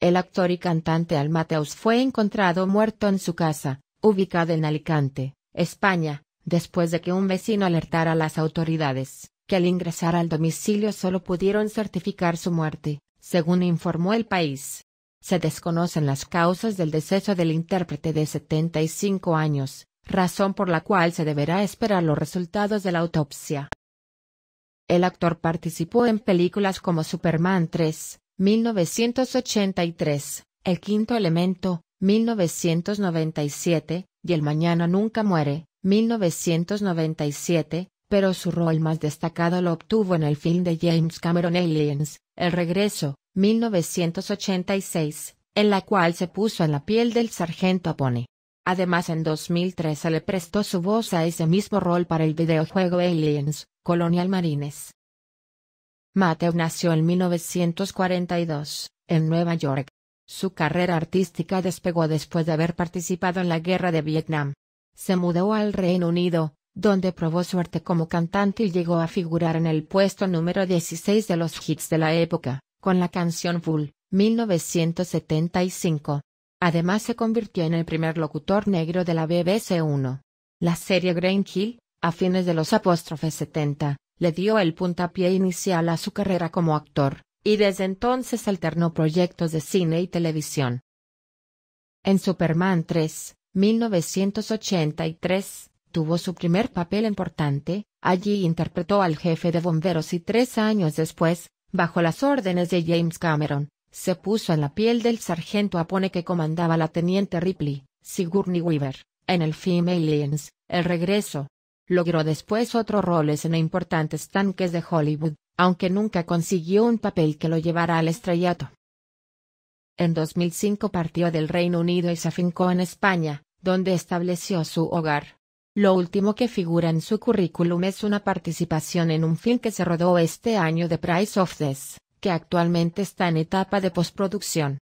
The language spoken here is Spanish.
El actor y cantante Almateus fue encontrado muerto en su casa, ubicada en Alicante, España, después de que un vecino alertara a las autoridades, que al ingresar al domicilio solo pudieron certificar su muerte, según informó el país. Se desconocen las causas del deceso del intérprete de 75 años, razón por la cual se deberá esperar los resultados de la autopsia. El actor participó en películas como Superman 3, 1983, El Quinto Elemento, 1997, y El Mañana Nunca Muere, 1997, pero su rol más destacado lo obtuvo en el film de James Cameron Aliens, El Regreso, 1986, en la cual se puso en la piel del sargento Apone. Además en 2003 se le prestó su voz a ese mismo rol para el videojuego Aliens, Colonial Marines. Mateo nació en 1942, en Nueva York. Su carrera artística despegó después de haber participado en la Guerra de Vietnam. Se mudó al Reino Unido, donde probó suerte como cantante y llegó a figurar en el puesto número 16 de los hits de la época, con la canción Full, 1975. Además se convirtió en el primer locutor negro de la BBC1. La serie Green Hill, a fines de los apóstrofes 70, le dio el puntapié inicial a su carrera como actor, y desde entonces alternó proyectos de cine y televisión. En Superman 3, 1983, tuvo su primer papel importante, allí interpretó al jefe de bomberos y tres años después, bajo las órdenes de James Cameron, se puso en la piel del sargento Apone que comandaba la teniente Ripley, Sigourney Weaver, en el film Aliens, El Regreso, Logró después otros roles en importantes tanques de Hollywood, aunque nunca consiguió un papel que lo llevara al estrellato. En 2005 partió del Reino Unido y se afincó en España, donde estableció su hogar. Lo último que figura en su currículum es una participación en un film que se rodó este año de Price of Death, que actualmente está en etapa de postproducción.